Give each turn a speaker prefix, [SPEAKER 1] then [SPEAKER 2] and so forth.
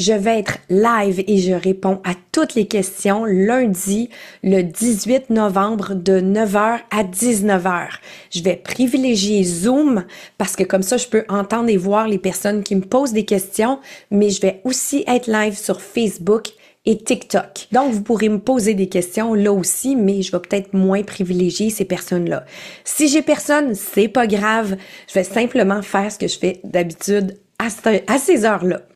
[SPEAKER 1] Je vais être live et je réponds à toutes les questions lundi, le 18 novembre de 9h à 19h. Je vais privilégier Zoom parce que comme ça, je peux entendre et voir les personnes qui me posent des questions, mais je vais aussi être live sur Facebook et TikTok. Donc, vous pourrez me poser des questions là aussi, mais je vais peut-être moins privilégier ces personnes-là. Si j'ai personne, c'est pas grave. Je vais simplement faire ce que je fais d'habitude à, ces heures-là.